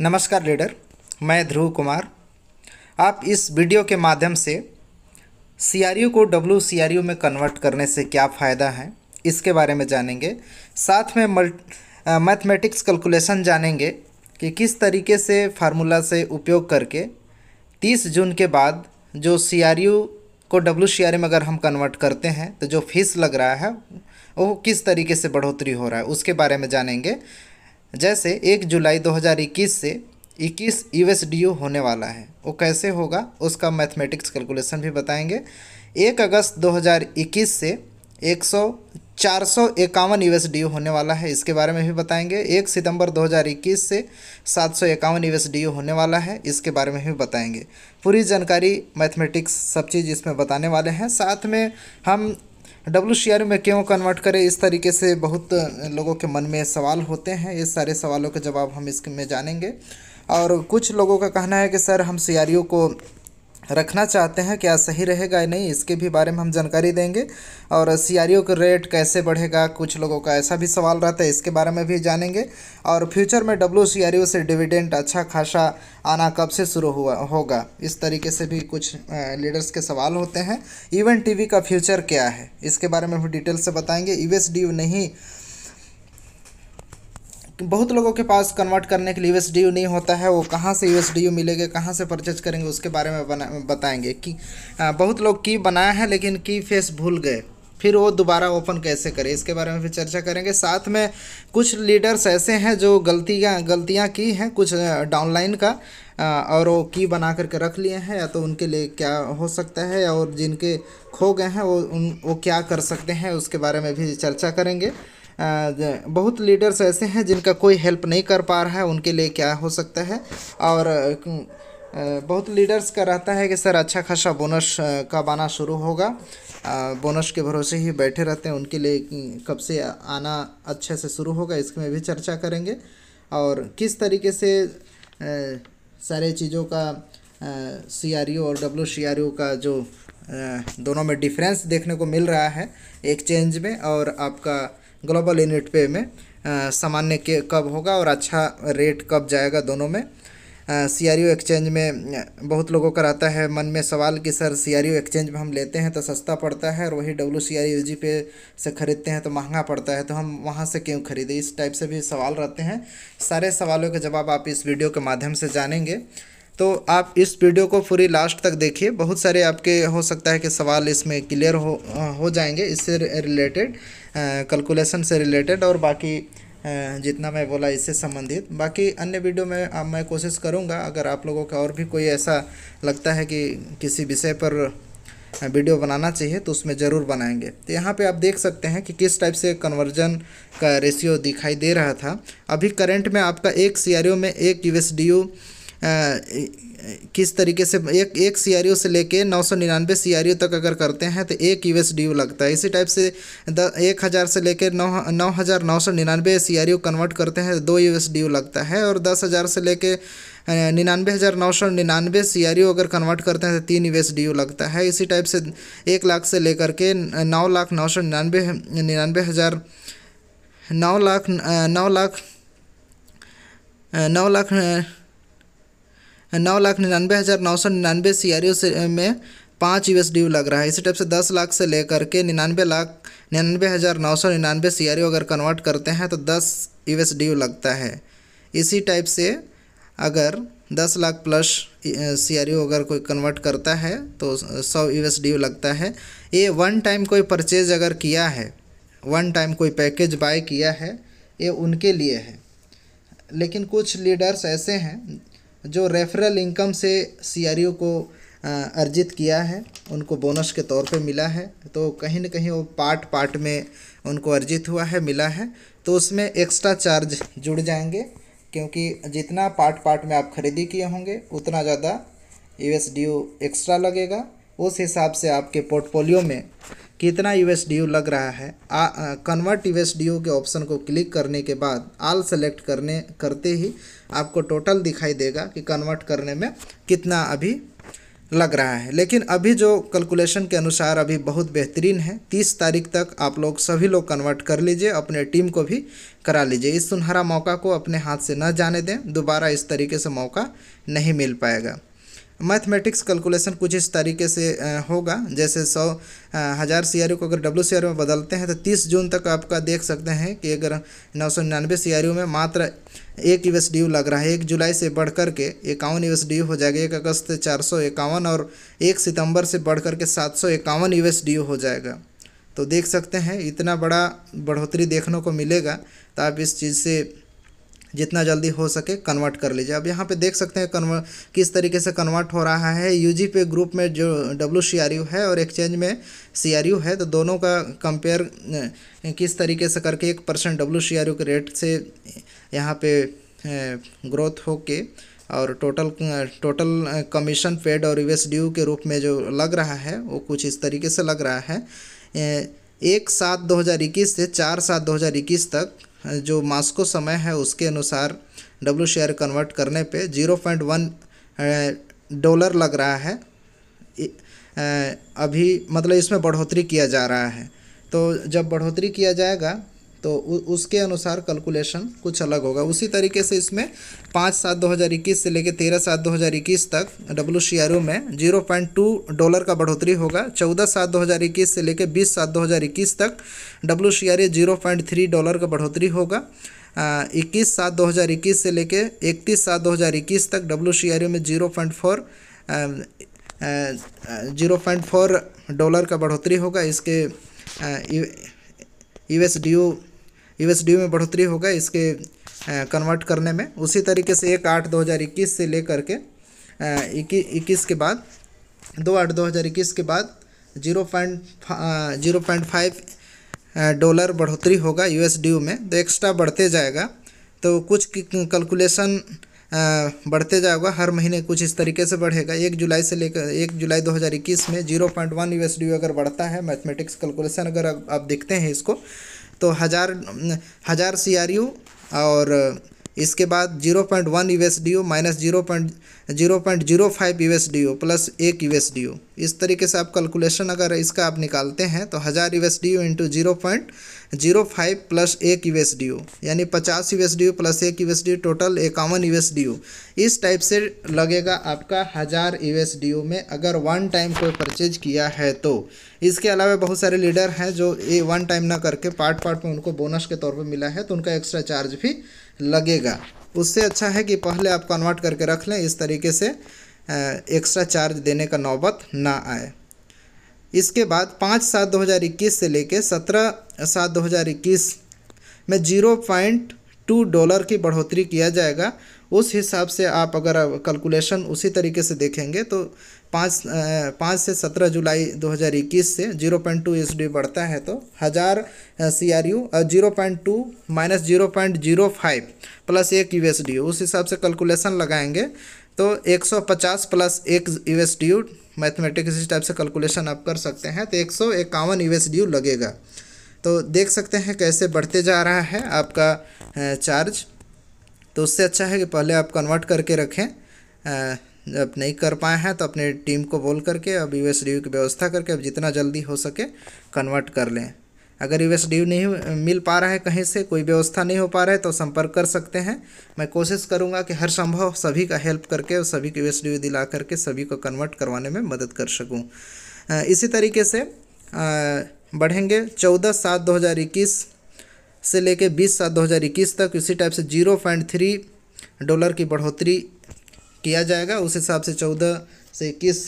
नमस्कार लीडर मैं ध्रुव कुमार आप इस वीडियो के माध्यम से सी को डब्ल्यू सी में कन्वर्ट करने से क्या फ़ायदा है इसके बारे में जानेंगे साथ में मल्ट मैथमेटिक्स कैलकुलेशन जानेंगे कि किस तरीके से फार्मूला से उपयोग करके 30 जून के बाद जो सी को डब्ल्यू सी में अगर हम कन्वर्ट करते हैं तो जो फीस लग रहा है वो किस तरीके से बढ़ोतरी हो रहा है उसके बारे में जानेंगे जैसे 1 जुलाई 2021 से 21 यूएसडीयू होने वाला है वो कैसे होगा उसका मैथमेटिक्स कैलकुलेशन भी बताएंगे 1 अगस्त 2021 से सौ चार सौ इक्यावन एस डी होने वाला है इसके बारे में भी बताएंगे एक सितंबर 2021 से सात सौ इक्यावन एस डी होने वाला है इसके बारे में भी बताएंगे पूरी जानकारी मैथमेटिक्स सब चीज़ इसमें बताने वाले हैं साथ में हम डब्ल्यू सी में क्यों कन्वर्ट करें इस तरीके से बहुत लोगों के मन में सवाल होते हैं ये सारे सवालों के जवाब हम इसमें जानेंगे और कुछ लोगों का कहना है कि सर हम सी को रखना चाहते हैं क्या सही रहेगा या नहीं इसके भी बारे में हम जानकारी देंगे और सीआरईओ का रेट कैसे बढ़ेगा कुछ लोगों का ऐसा भी सवाल रहता है इसके बारे में भी जानेंगे और फ्यूचर में डब्ल्यू सी से डिविडेंट अच्छा खासा आना कब से शुरू हुआ होगा इस तरीके से भी कुछ लीडर्स के सवाल होते हैं इवन टी का फ्यूचर क्या है इसके बारे में भी डिटेल से बताएंगे यूएसडी नहीं बहुत लोगों के पास कन्वर्ट करने के लिए यू एस नहीं होता है वो कहाँ से यू एस मिलेगा कहाँ से परचेज करेंगे उसके बारे में बना बताएंगे कि आ, बहुत लोग की बनाया है लेकिन की फेस भूल गए फिर वो दोबारा ओपन कैसे करें इसके बारे में फिर चर्चा करेंगे साथ में कुछ लीडर्स ऐसे हैं जो गलतियाँ गलतियाँ की हैं कुछ डाउनलाइन का और वो की बना करके रख लिए हैं या तो उनके लिए क्या हो सकता है और जिनके खो गए हैं वो उन वो क्या कर सकते हैं उसके बारे में भी चर्चा करेंगे बहुत लीडर्स ऐसे हैं जिनका कोई हेल्प नहीं कर पा रहा है उनके लिए क्या हो सकता है और बहुत लीडर्स का रहता है कि सर अच्छा खासा बोनस का आना शुरू होगा बोनस के भरोसे ही बैठे रहते हैं उनके लिए कब से आना अच्छे से शुरू होगा इसमें भी चर्चा करेंगे और किस तरीके से सारे चीज़ों का सी e और डब्ल्यू e का जो दोनों में डिफरेंस देखने को मिल रहा है एक चेंज में और आपका ग्लोबल यूनिट पे में सामान्य के कब होगा और अच्छा रेट कब जाएगा दोनों में सी आर एक्सचेंज में बहुत लोगों का रहता है मन में सवाल कि सर सी आर एक्सचेंज में हम लेते हैं तो सस्ता पड़ता है और वही W C R U G पे से ख़रीदते हैं तो महंगा पड़ता है तो हम वहाँ से क्यों खरीदें इस टाइप से भी सवाल रहते हैं सारे सवालों के जवाब आप इस वीडियो के माध्यम से जानेंगे तो आप इस वीडियो को पूरी लास्ट तक देखिए बहुत सारे आपके हो सकता है कि सवाल इसमें क्लियर हो हो जाएंगे इससे रिलेटेड कैलकुलेशन से रिलेटेड और बाकी जितना मैं बोला इससे संबंधित बाकी अन्य वीडियो में आ, मैं कोशिश करूँगा अगर आप लोगों का और भी कोई ऐसा लगता है कि किसी विषय पर वीडियो बनाना चाहिए तो उसमें ज़रूर बनाएंगे तो यहाँ पे आप देख सकते हैं कि किस टाइप से कन्वर्जन का रेशियो दिखाई दे रहा था अभी करंट में आपका एक सी में एक यू किस तरीके से एक एक सी e से लेके नौ सौ निन्यानवे सी e तक अगर करते हैं तो एक यू एस डी लगता है इसी टाइप से द एक हज़ार से लेकर नौ नौ हज़ार नौ सौ निन्यानवे सी कन्वर्ट e करते हैं तो दो यू एस डी लगता है और दस हज़ार से लेके निन्यानवे हज़ार नौ सौ निन्यानवे सी अगर कन्वर्ट करते हैं तो तीन यू एस डी लगता है इसी टाइप से एक लाख से लेकर के नौ लाख नौ सौ निन्यानवे निन्यानवे हज़ार नौ लाख नौ लाख नौ लाख नौ लाख निन्यानवे हज़ार नौ सौ निन्यानवे सी आर यू में पाँच यूएस ड्यू लग रहा है इसी टाइप से दस लाख से लेकर के निन्यानवे लाख निन्यानवे हज़ार नौ सौ निन्यानवे सी आर अगर कन्वर्ट करते हैं तो दस यू एस डी यू लगता है इसी टाइप से अगर दस लाख प्लस सी आर अगर कोई कन्वर्ट करता है तो सौ यू एस डी यू लगता है ये वन टाइम कोई परचेज अगर किया है वन टाइम कोई पैकेज बाय किया है ये उनके लिए है लेकिन कुछ लीडर्स ऐसे हैं जो रेफरल इनकम से सी e को अर्जित किया है उनको बोनस के तौर पे मिला है तो कहीं ना कहीं वो पार्ट पार्ट में उनको अर्जित हुआ है मिला है तो उसमें एक्स्ट्रा चार्ज जुड़ जाएंगे क्योंकि जितना पार्ट पार्ट में आप खरीदी किए होंगे उतना ज़्यादा यू एक्स्ट्रा लगेगा उस हिसाब से आपके पोर्टफोलियो में कितना यू एस डी यू लग रहा है convert U S D U के ऑप्शन को क्लिक करने के बाद आल सेलेक्ट करने करते ही आपको टोटल दिखाई देगा कि कन्वर्ट करने में कितना अभी लग रहा है लेकिन अभी जो कैलकुलेशन के अनुसार अभी बहुत बेहतरीन है तीस तारीख तक आप लोग सभी लोग कन्वर्ट कर लीजिए अपने टीम को भी करा लीजिए इस सुनहरा मौका को अपने हाथ से न जाने दें दोबारा इस तरीके से मौका नहीं मिल पाएगा मैथमेटिक्स कैलकुलेशन कुछ इस तरीके से होगा जैसे सौ हज़ार सी को अगर डब्ल्यू सी में बदलते हैं तो तीस जून तक आपका देख सकते हैं कि अगर नौ सौ निन्यानवे सी में मात्र एक यू डी लग रहा है एक जुलाई से बढ़ कर के इक्यावन यू डी हो जाएगा एक अगस्त चार सौ इक्यावन और एक सितंबर से बढ़ कर के सात सौ इक्यावन यूएस डी हो जाएगा तो देख सकते हैं इतना बड़ा बढ़ोतरी देखने को मिलेगा तो आप इस चीज़ से जितना जल्दी हो सके कन्वर्ट कर लीजिए अब यहाँ पे देख सकते हैं कन्वर्ट किस तरीके से कन्वर्ट हो रहा है यू पे ग्रुप में जो डब्ल्यू है और एक्सचेंज में सी है तो दोनों का कंपेयर किस तरीके से करके एक परसेंट डब्ल्यू के रेट से यहाँ पे ग्रोथ हो के और टोटल टोटल कमीशन पेड और यूएस ड्यू के रूप में जो लग रहा है वो कुछ इस तरीके से लग रहा है एक सात दो हज़ार इक्कीस से चार सात दो हज़ार इक्कीस तक जो मास्को समय है उसके अनुसार डब्ल्यू शेयर कन्वर्ट करने पे जीरो पॉइंट वन डॉलर लग रहा है अभी मतलब इसमें बढ़ोतरी किया जा रहा है तो जब बढ़ोतरी किया जाएगा तो उसके अनुसार कैलकुलेशन कुछ अलग होगा उसी तरीके से इसमें पाँच सात दो हज़ार इक्कीस से लेकर तेरह सात दो हज़ार इक्कीस तक डब्ल्यू सी आर ओ में जीरो पॉइंट टू डॉलर का बढ़ोतरी होगा चौदह सात दो हज़ार इक्कीस से लेकर बीस सात दो हज़ार इक्कीस तक W C R A zero point three dollar का बढ़ोतरी होगा इक्कीस सात दो हज़ार इक्कीस से लेकर इकतीस सात दो हज़ार इक्कीस तक डब्ल्यू सी आर ओ में zero point four zero point four dollar का बढ़ोतरी होगा इसके U S D U USD में बढ़ोतरी होगा इसके कन्वर्ट करने में उसी तरीके से एक आठ दो हज़ार इक्कीस से लेकर के इक्कीस के बाद दो आठ दो हज़ार इक्कीस के बाद zero point zero point five dollar बढ़ोतरी होगा यूएस में तो एक्स्ट्रा बढ़ते जाएगा तो कुछ कैलकुलेशन बढ़ते जाएगा हर महीने कुछ इस तरीके से बढ़ेगा एक जुलाई से लेकर एक जुलाई 2021 में जीरो पॉइंट वन अगर बढ़ता है मैथमेटिक्स कैलकुलेशन अगर आप देखते हैं इसको तो हज़ार हज़ार सी और इसके बाद zero point one U S D O minus zero point zero point zero five U S D O plus एक यू एस डी ओ इस तरीके से आप कैलकुलेशन अगर इसका आप निकालते हैं तो हज़ार U S D O into zero point zero five plus एक यू एस डी ओ यानी पचास U S D O plus एक U S D O total इक्यावन यू एस डी ओ इस टाइप से लगेगा आपका हज़ार यू एस डी ओ में अगर वन टाइम कोई परचेज किया है तो इसके अलावा बहुत सारे लीडर हैं जो ये वन टाइम ना करके पार्ट पार्ट में उनको बोनस के तौर पर मिला है तो उनका एक्स्ट्रा चार्ज भी लगेगा उससे अच्छा है कि पहले आप कन्वर्ट करके रख लें इस तरीके से एक्स्ट्रा चार्ज देने का नौबत ना आए इसके बाद पाँच सात दो हज़ार इक्कीस से लेकर सत्रह सात दो हज़ार इक्कीस में जीरो पॉइंट टू डॉलर की बढ़ोतरी किया जाएगा उस हिसाब से आप अगर कैलकुलेशन उसी तरीके से देखेंगे तो पाँच पाँच से सत्रह जुलाई 2021 से zero point two S D बढ़ता है तो हज़ार C R U zero point two minus zero point zero five plus एक यू एस डी उस हिसाब से कैलकुलेशन लगाएंगे तो 150 प्लस एक U S D U mathematics इसी टाइप से कैलकुलेशन आप कर सकते हैं तो एक सौ इक्यावन यू एस डी यू लगेगा तो देख सकते हैं कैसे बढ़ते जा रहा है आपका चार्ज तो उससे अच्छा है कि पहले आप कन्वर्ट करके रखें जब नहीं कर पाए हैं तो अपने टीम को बोल करके अब यू एस डी यू की व्यवस्था करके अब जितना जल्दी हो सके कन्वर्ट कर लें अगर यू एस डी यू नहीं मिल पा रहा है कहीं से कोई व्यवस्था नहीं हो पा रहा है तो संपर्क कर सकते हैं मैं कोशिश करूँगा कि हर संभव सभी का हेल्प करके और सभी को यू एस डी यू दिला करके सभी को कन्वर्ट करवाने में मदद कर सकूँ इसी तरीके से बढ़ेंगे चौदह सात दो हज़ार इक्कीस से लेकर बीस सात दो हज़ार इक्कीस तक इसी टाइप से जीरो पॉइंट थ्री डॉलर की बढ़ोतरी किया जाएगा उस हिसाब से चौदह से इक्कीस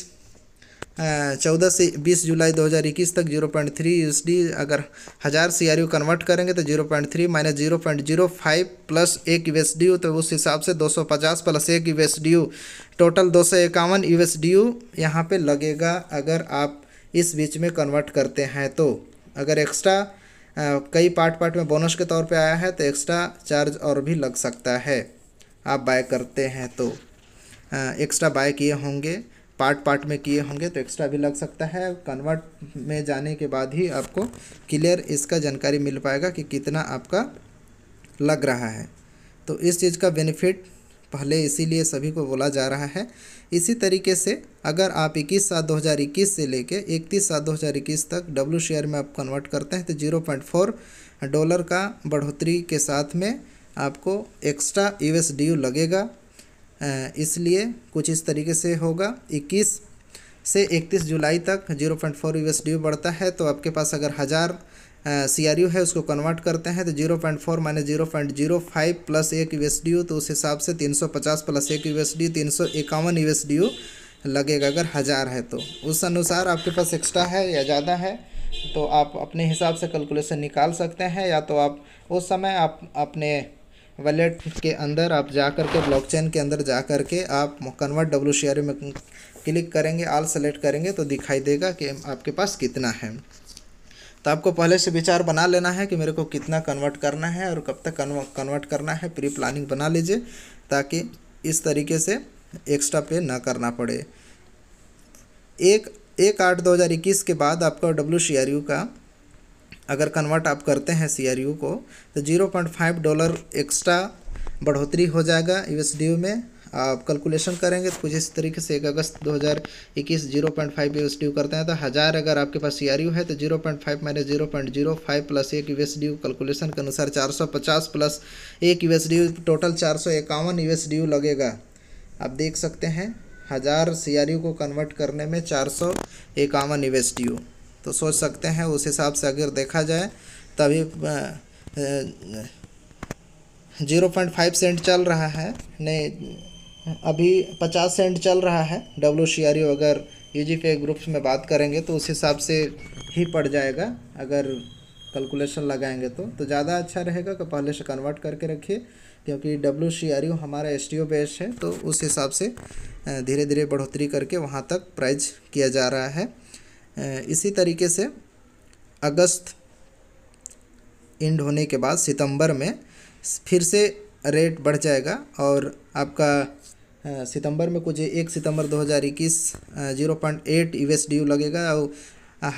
चौदह से बीस जुलाई दो हज़ार इक्कीस तक जीरो पॉइंट थ्री यू अगर हज़ार सी आर यू कन्वर्ट करेंगे तो zero point three minus zero point zero five plus एक यू एस डी यू तो उस हिसाब से दो सौ पचास प्लस एक U S D U total दो सौ इक्यावन यू एस डी यू यहाँ पर लगेगा अगर आप इस बीच में कन्वर्ट करते हैं तो अगर एक्स्ट्रा कई पार्ट पार्ट में बोनस के तौर पर आया है तो एक्स्ट्रा चार्ज और भी लग सकता है आप बाय करते हैं तो एक्स्ट्रा बाय किए होंगे पार्ट पार्ट में किए होंगे तो एक्स्ट्रा भी लग सकता है कन्वर्ट में जाने के बाद ही आपको क्लियर इसका जानकारी मिल पाएगा कि कितना आपका लग रहा है तो इस चीज़ का बेनिफिट पहले इसीलिए सभी को बोला जा रहा है इसी तरीके से अगर आप 21 सात 2021 से लेके 31 सात 2021 तक डब्ल्यू शेयर में आप कन्वर्ट करते हैं तो 0.4 डॉलर का बढ़ोतरी के साथ में आपको एक्स्ट्रा यू लगेगा इसलिए कुछ इस तरीके से होगा 21 से 31 जुलाई तक 0.4 पॉइंट फोर डी बढ़ता है तो आपके पास अगर हज़ार सी आर यू है उसको कन्वर्ट करते हैं तो zero point four minus zero point zero five plus एक यू एस डी यू तो उस हिसाब से तीन सौ पचास प्लस एक यू एस डी तीन सौ इक्यावन यू एस डी यू लगेगा अगर हज़ार है तो उस अनुसार आपके पास एक्स्ट्रा है या ज़्यादा है तो आप अपने हिसाब से कैलकुलेशन निकाल सकते हैं या तो आप उस समय आप अपने वॉलेट के अंदर आप जा कर के ब्लॉकचेन के अंदर जा कर के आप कन्वर्ट डब्ल्यू शेयर में क्लिक करेंगे आल सेलेक्ट करेंगे तो दिखाई देगा कि आपके पास कितना है तो आपको पहले से विचार बना लेना है कि मेरे को कितना कन्वर्ट करना है और कब तक कन्वर्ट करना है प्री प्लानिंग बना लीजिए ताकि इस तरीके से एक्स्ट्रा पे ना करना पड़े एक एक आठ दो हज़ार इक्कीस के बाद आपका डब्ल्यू सी आर यू का अगर कन्वर्ट आप करते हैं सी को तो zero point five dollar extra बढ़ोतरी हो जाएगा यू में आप कैलकुलेशन करेंगे तो कुछ इस तरीके से एक अगस्त 2021 zero point five U U करते हैं तो हज़ार अगर आपके पास सी है तो zero point five minus zero point zero five plus एक यू यू कैलकुलेशन के अनुसार चार सौ पचास प्लस एक यू यू टोटल चार सौ इक्यावन यू यू लगेगा आप देख सकते हैं हज़ार सी को कन्वर्ट करने में चार सौ इक्यावन यू तो सोच सकते हैं उस हिसाब से अगर देखा जाए तभी जीरो पॉइंट फाइव सेंट चल रहा है नहीं अभी पचास सेंट चल रहा है डब्ल्यू सी आर अगर यू जी पे ग्रुप्स में बात करेंगे तो उस हिसाब से ही पड़ जाएगा अगर कैलकुलेशन लगाएंगे तो तो ज़्यादा अच्छा रहेगा कि पहले से कन्वर्ट करके रखिए क्योंकि डब्ल्यू सी आर यू हमारा एस टी ओ बेस्ड है तो उस हिसाब से धीरे धीरे बढ़ोतरी करके वहाँ तक प्राइज किया जा रहा है इसी तरीके से अगस्त एंड होने के बाद सितंबर में फिर से रेट बढ़ जाएगा और आपका सितंबर में कुछ एक सितंबर 2021 0.8 यूएसडीयू लगेगा और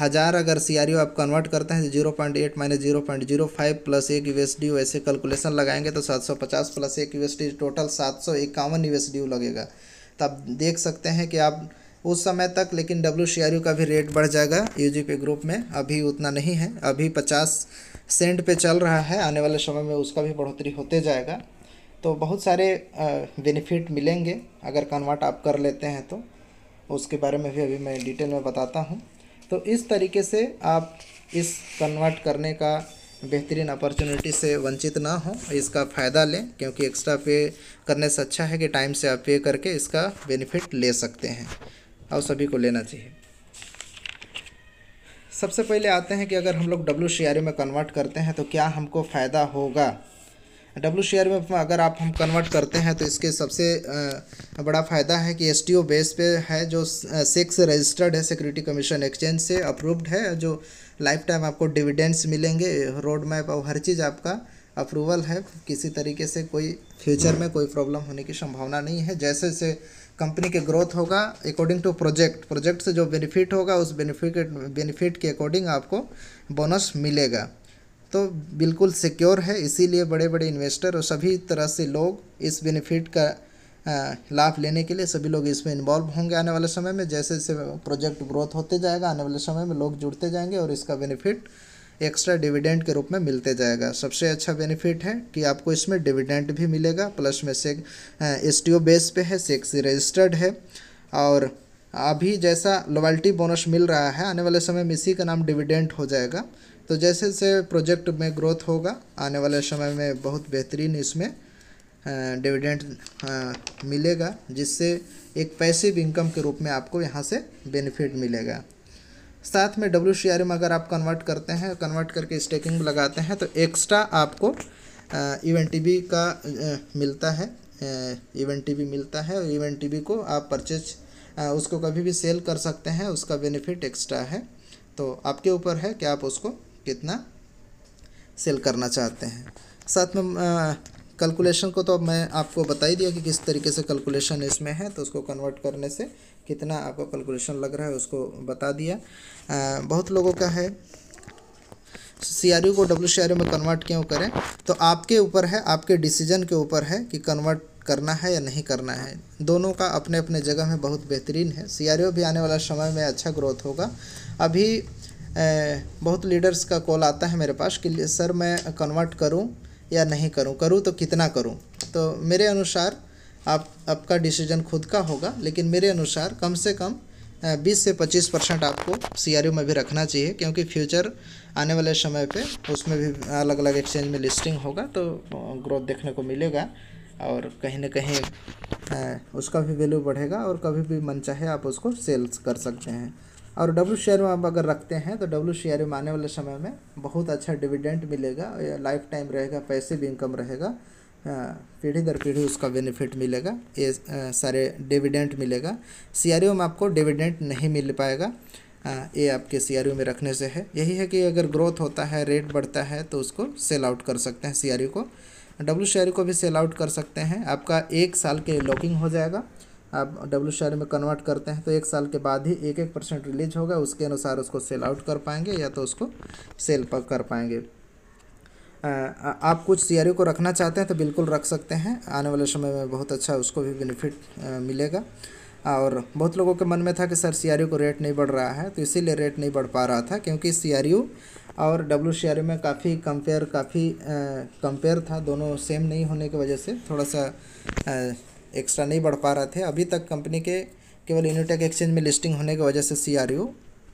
हज़ार अगर सी आर आप कन्वर्ट करते हैं zero point eight minus zero point zero five plus एक यू एस डी ऐसे कैलकुलेशन लगाएंगे तो सात सौ पचास प्लस एक यू एस डी टोटल सात सौ इक्यावन यू एस डी लगेगा तब देख सकते हैं कि आप उस समय तक लेकिन डब्ल्यू सी का भी रेट बढ़ जाएगा यू पे ग्रुप में अभी उतना नहीं है अभी पचास सेंट पे चल रहा है आने वाले समय में उसका भी बढ़ोतरी होते जाएगा तो बहुत सारे बेनिफिट मिलेंगे अगर कन्वर्ट आप कर लेते हैं तो उसके बारे में भी अभी मैं डिटेल में बताता हूँ तो इस तरीके से आप इस कन्वर्ट करने का बेहतरीन अपॉर्चुनिटी से वंचित ना हो इसका फ़ायदा लें क्योंकि एक्स्ट्रा पे करने से अच्छा है कि टाइम से आप पे करके इसका बेनिफिट ले सकते हैं और सभी को लेना चाहिए सबसे पहले आते हैं कि अगर हम लोग डब्ल्यू सी e में कन्वर्ट करते हैं तो क्या हमको फ़ायदा होगा डब्ल्यू सी e में अगर आप हम कन्वर्ट करते हैं तो इसके सबसे बड़ा फ़ायदा है कि एस बेस पे है जो सेक्स रजिस्टर्ड है सिक्योरिटी कमीशन एक्सचेंज से अप्रूव्ड है जो लाइफ टाइम आपको डिविडेंड्स मिलेंगे रोड मैप और हर चीज़ आपका अप्रूवल है किसी तरीके से कोई फ्यूचर में कोई प्रॉब्लम होने की संभावना नहीं है जैसे जैसे कंपनी के ग्रोथ होगा अकॉर्डिंग टू प्रोजेक्ट प्रोजेक्ट से जो बेनिफिट होगा उस बेनिफिट बेनिफिट के अकॉर्डिंग आपको बोनस मिलेगा तो बिल्कुल सिक्योर है इसीलिए बड़े बड़े इन्वेस्टर और सभी तरह से लोग इस बेनिफिट का लाभ लेने के लिए सभी लोग इसमें इन्वॉल्व होंगे आने वाले समय में जैसे जैसे प्रोजेक्ट ग्रोथ होते जाएगा आने वाले समय में लोग जुड़ते जाएंगे और इसका बेनिफिट एक्स्ट्रा डिविडेंड के रूप में मिलते जाएगा सबसे अच्छा बेनिफिट है कि आपको इसमें डिविडेंड भी मिलेगा प्लस में से एस टी ओ बेस पे है सेक्सी रजिस्टर्ड है और अभी जैसा लॉयल्टी बोनस मिल रहा है आने वाले समय में इसी का नाम डिविडेंट हो जाएगा तो जैसे जैसे प्रोजेक्ट में ग्रोथ होगा आने वाले समय में बहुत बेहतरीन इसमें डिविडेंट मिलेगा जिससे एक पैसिव इनकम के रूप में आपको यहाँ से बेनिफिट मिलेगा साथ में डब्ल्यू सी आर एम अगर आप कन्वर्ट करते हैं कन्वर्ट करके स्टेकिंग लगाते हैं तो एक्स्ट्रा आपको इवेंट टी का मिलता है इवेंट टी मिलता है और इवेंट टी को आप परचेज उसको कभी भी सेल कर सकते हैं उसका बेनिफिट एक्स्ट्रा है तो आपके ऊपर है कि आप उसको कितना सेल करना चाहते हैं साथ में कैलकुलेशन को तो अब मैं आपको बता ही दिया कि किस तरीके से कैलकुलेशन इसमें है तो उसको कन्वर्ट करने से कितना आपको कैलकुलेशन लग रहा है उसको बता दिया आ, बहुत लोगों का है सी आर यू को डब्ल्यू सी आर में कन्वर्ट क्यों करें तो आपके ऊपर है आपके डिसीजन के ऊपर है कि कन्वर्ट करना है या नहीं करना है दोनों का अपने अपने जगह में बहुत बेहतरीन है सी आर भी आने वाला समय में अच्छा ग्रोथ होगा अभी ए, बहुत लीडर्स का कॉल आता है मेरे पास कि सर मैं कन्वर्ट करूं या नहीं करूँ करूँ तो कितना करूँ तो मेरे अनुसार आप आपका डिसीजन खुद का होगा लेकिन मेरे अनुसार कम से कम 20 से 25 परसेंट आपको सी में भी रखना चाहिए क्योंकि फ्यूचर आने वाले समय पे उसमें भी अलग अलग एक्सचेंज में लिस्टिंग होगा तो ग्रोथ देखने को मिलेगा और कहीं ना कहीं उसका भी वैल्यू बढ़ेगा और कभी भी मन चाहे आप उसको सेल्स कर सकते हैं और डब्ल्यू शेयर में आप अगर रखते हैं तो डब्ल्यू शेयर में आने वाले समय में बहुत अच्छा डिविडेंट मिलेगा लाइफ टाइम रहेगा पैसे भी इनकम रहेगा हाँ, पीढ़ी दर पीढ़ी उसका बेनिफिट मिलेगा ये सारे डिविडेंट मिलेगा सी में आपको डिविडेंट नहीं मिल पाएगा हाँ, ये आपके सी में रखने से है यही है कि अगर ग्रोथ होता है रेट बढ़ता है तो उसको सेल आउट कर सकते हैं सी को डब्ल्यू शेयर को भी सेल आउट कर सकते हैं आपका एक साल के लॉकिंग हो जाएगा आप डब्ल्यू शेयर में कन्वर्ट करते हैं तो एक साल के बाद ही एक एक परसेंट रिलीज होगा उसके अनुसार उसको सेल आउट कर पाएंगे या तो उसको सेल पर कर पाएंगे आप कुछ सीआरयू को रखना चाहते हैं तो बिल्कुल रख सकते हैं आने वाले समय में बहुत अच्छा उसको भी बेनिफिट मिलेगा और बहुत लोगों के मन में था कि सर सी को रेट नहीं बढ़ रहा है तो इसीलिए रेट नहीं बढ़ पा रहा था क्योंकि सी और डब्ल्यू शेयर में काफ़ी कंपेयर काफ़ी कंपेयर था दोनों सेम नहीं होने की वजह से थोड़ा सा एक्स्ट्रा नहीं बढ़ पा रहे थे अभी तक कंपनी के केवल यूनिटेक एक्सचेंज में लिस्टिंग होने की वजह से सी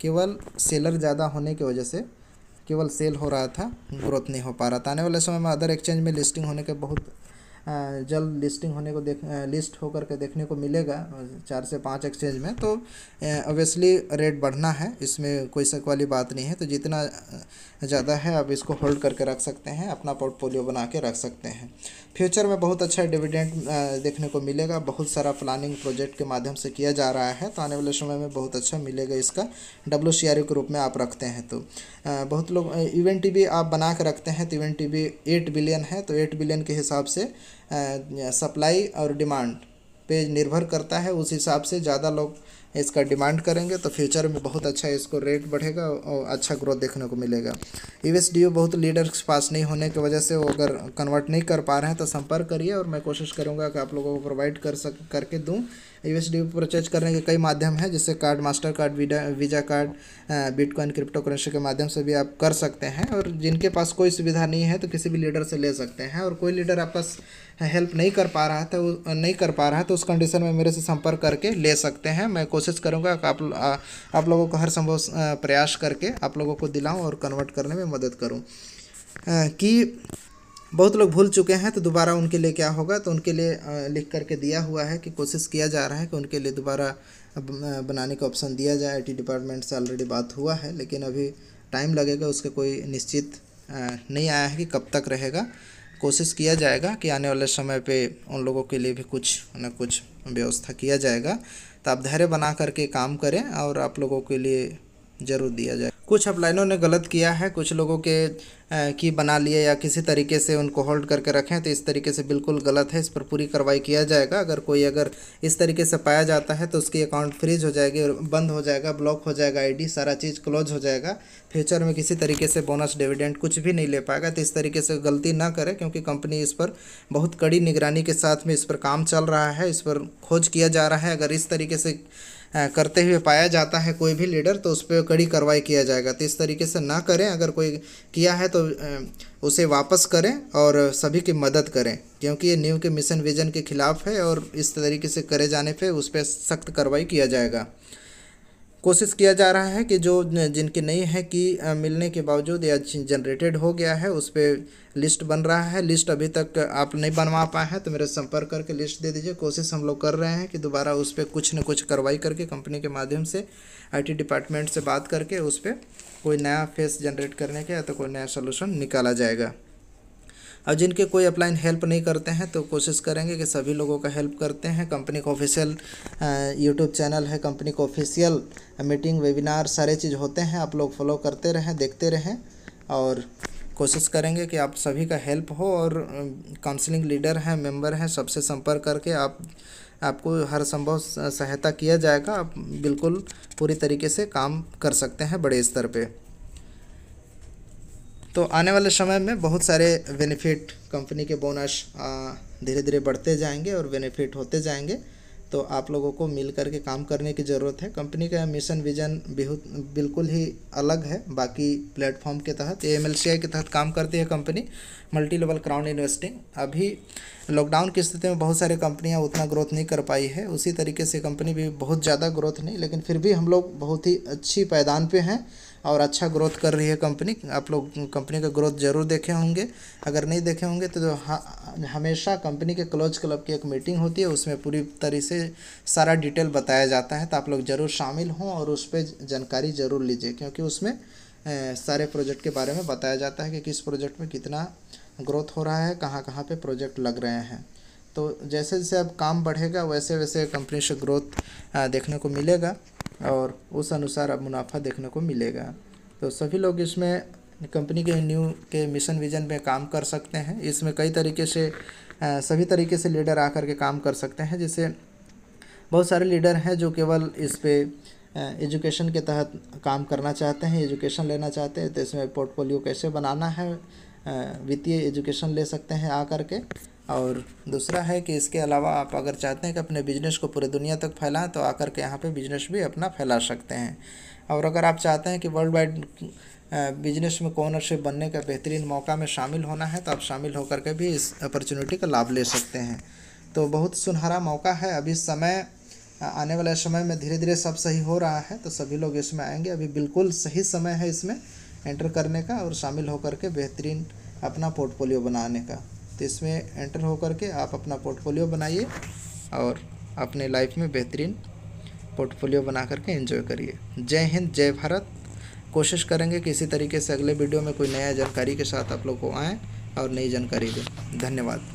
केवल सेलर ज़्यादा होने की वजह से केवल सेल हो रहा था ग्रोथ नहीं हो पा रहा था आने वाले समय में अदर एक्सचेंज में लिस्टिंग होने के बहुत जल्द लिस्टिंग होने को देख लिस्ट होकर के देखने को मिलेगा चार से पाँच एक्सचेंज में तो ओबियसली रेट बढ़ना है इसमें कोई शक वाली बात नहीं है तो जितना ज़्यादा है आप इसको होल्ड करके रख सकते हैं अपना पोर्टफोलियो बना के रख सकते हैं फ्यूचर में बहुत अच्छा डिविडेंड देखने को मिलेगा बहुत सारा प्लानिंग प्रोजेक्ट के माध्यम से किया जा रहा है तो आने वाले समय में बहुत अच्छा मिलेगा इसका डब्ल्यू सी आर के रूप में आप रखते हैं तो बहुत लोग इवेंट टी आप बना के रखते हैं तो event T B eight billion है तो एट बिलियन के हिसाब से सप्लाई और डिमांड पे निर्भर करता है उस हिसाब से ज़्यादा लोग इसका डिमांड करेंगे तो फ्यूचर में बहुत अच्छा इसको रेट बढ़ेगा और अच्छा ग्रोथ देखने को मिलेगा यू बहुत लीडर्स पास नहीं होने की वजह से वो अगर कन्वर्ट नहीं कर पा रहे हैं तो संपर्क करिए और मैं कोशिश करूँगा कि आप लोगों को प्रोवाइड कर सक करके दूँ यू एस डी परचेज करने के कई माध्यम हैं जैसे card Mastercard Visa card bitcoin cryptocurrency के माध्यम से भी आप कर सकते हैं और जिनके पास कोई सुविधा नहीं है तो किसी भी लीडर से ले सकते हैं और कोई लीडर आपका हेल्प नहीं कर पा रहा है तो नहीं कर पा रहा है तो उस कंडीशन में मेरे से संपर्क करके ले सकते हैं मैं कोशिश कोशिश करूँगा आप आप लोगों को हर संभव प्रयास करके आप लोगों को दिलाऊँ और कन्वर्ट करने में मदद करूँ कि बहुत लोग भूल चुके हैं तो दोबारा उनके लिए क्या होगा तो उनके लिए लिख करके दिया हुआ है कि कोशिश किया जा रहा है कि उनके लिए दोबारा बनाने का ऑप्शन दिया जाए आई डिपार्टमेंट से ऑलरेडी बात हुआ है लेकिन अभी टाइम लगेगा उसका कोई निश्चित नहीं आया है कि कब तक रहेगा कोशिश किया जाएगा कि आने वाले समय पे उन लोगों के लिए भी कुछ ना कुछ व्यवस्था किया जाएगा तो आप धैर्य बना करके काम करें और आप लोगों के लिए जरूर दिया जाए कुछ अपलाइनों ने गलत किया है कुछ लोगों के की बना लिए या किसी तरीके से उनको होल्ड करके रखें तो इस तरीके से बिल्कुल गलत है इस पर पूरी कार्रवाई किया जाएगा अगर कोई अगर इस तरीके से पाया जाता है तो उसकी अकाउंट फ्रीज हो जाएगी बंद हो जाएगा ब्लॉक हो जाएगा आईडी सारा चीज़ क्लोज हो जाएगा फ्यूचर में किसी तरीके से बोनस डिविडेंड कुछ भी नहीं ले पाएगा तो इस तरीके से गलती ना करें क्योंकि कंपनी इस पर बहुत कड़ी निगरानी के साथ में इस पर काम चल रहा है इस पर खोज किया जा रहा है अगर इस तरीके से करते हुए पाया जाता है कोई भी लीडर तो उस पर कड़ी कार्रवाई किया जाएगा तो इस तरीके से ना करें अगर कोई किया है तो उसे वापस करें और सभी की मदद करें क्योंकि ये न्यू के मिशन विजन के खिलाफ है और इस तरीके से करे जाने पर उस पर सख्त कार्रवाई किया जाएगा कोशिश किया जा रहा है कि जो जिनके नहीं है कि मिलने के बावजूद या जनरेटेड हो गया है उस पर लिस्ट बन रहा है लिस्ट अभी तक आप नहीं बनवा पाए हैं तो मेरे संपर्क करके लिस्ट दे दीजिए कोशिश हम लोग कर रहे हैं कि दोबारा उस पर कुछ न कुछ कार्रवाई करके कंपनी के माध्यम से आईटी डिपार्टमेंट से बात करके उस पर कोई नया फेस जनरेट करने का या तो कोई नया सोल्यूशन निकाला जाएगा और जिनके कोई अपलाइन हेल्प नहीं करते हैं तो कोशिश करेंगे कि सभी लोगों का हेल्प करते हैं कंपनी का ऑफिशियल यूट्यूब चैनल है कंपनी का ऑफिशियल मीटिंग वेबिनार सारे चीज़ होते हैं आप लोग फॉलो करते रहें देखते रहें और कोशिश करेंगे कि आप सभी का हेल्प हो और काउंसलिंग लीडर हैं मेंबर हैं सबसे संपर्क करके आप आपको हर संभव सहायता किया जाएगा आप बिल्कुल पूरी तरीके से काम कर सकते हैं बड़े स्तर पे तो आने वाले समय में बहुत सारे बेनिफिट कंपनी के बोनस धीरे धीरे बढ़ते जाएंगे और बेनिफिट होते जाएंगे तो आप लोगों को मिल करके काम करने की ज़रूरत है कंपनी का मिशन विजन बिल्कुल ही अलग है बाकी प्लेटफॉर्म के तहत एम के तहत काम करती है company multi level crowd investing अभी लॉकडाउन की स्थिति में बहुत सारी कंपनियां उतना ग्रोथ नहीं कर पाई है उसी तरीके से कंपनी भी बहुत ज़्यादा ग्रोथ नहीं लेकिन फिर भी हम लोग बहुत ही अच्छी पैदान पर हैं और अच्छा ग्रोथ कर रही है कंपनी आप लोग कंपनी का ग्रोथ जरूर देखे होंगे अगर नहीं देखे होंगे तो, हमेशा कंपनी के क्लोज क्लब की एक मीटिंग होती है उसमें पूरी तरह से सारा डिटेल बताया जाता है तो आप लोग ज़रूर शामिल हों और उस पर जानकारी ज़रूर लीजिए क्योंकि उसमें सारे प्रोजेक्ट के बारे में बताया जाता है कि किस प्रोजेक्ट में कितना ग्रोथ हो रहा है कहाँ कहाँ पर प्रोजेक्ट लग रहे हैं तो जैसे जैसे अब काम बढ़ेगा वैसे वैसे कंपनी से ग्रोथ देखने को मिलेगा और उस अनुसार अब मुनाफा देखने को मिलेगा तो सभी लोग इसमें कंपनी के न्यू के मिशन विजन में काम कर सकते हैं इसमें कई तरीके से सभी तरीके से लीडर आकर के काम कर सकते हैं जैसे बहुत सारे लीडर हैं जो केवल इस पर एजुकेशन के तहत काम करना चाहते हैं एजुकेशन लेना चाहते हैं तो इसमें पोर्टफोलियो कैसे बनाना है वित्तीय एजुकेशन ले सकते हैं आकर के और दूसरा है कि इसके अलावा आप अगर चाहते हैं कि अपने बिजनेस को पूरी दुनिया तक फैलाएं तो आकर के यहाँ पे बिजनेस भी अपना फैला सकते हैं और अगर आप चाहते हैं कि वर्ल्ड वाइड बिजनेस में कोनरशिप बनने का बेहतरीन मौका में शामिल होना है तो आप शामिल होकर के भी इस अपॉर्चुनिटी का लाभ ले सकते हैं तो बहुत सुनहरा मौका है अभी समय आने वाले समय में धीरे धीरे सब सही हो रहा है तो सभी लोग इसमें आएंगे अभी बिल्कुल सही समय है इसमें एंटर करने का और शामिल होकर के बेहतरीन अपना पोर्टफोलियो बनाने का तो इसमें एंटर होकर के आप अपना पोर्टफोलियो बनाइए और अपने लाइफ में बेहतरीन पोर्टफोलियो बना करके एंजॉय करिए जय हिंद जय भारत कोशिश करेंगे कि इसी तरीके से अगले वीडियो में कोई नया जानकारी के साथ आप लोग को आएँ और नई जानकारी दें धन्यवाद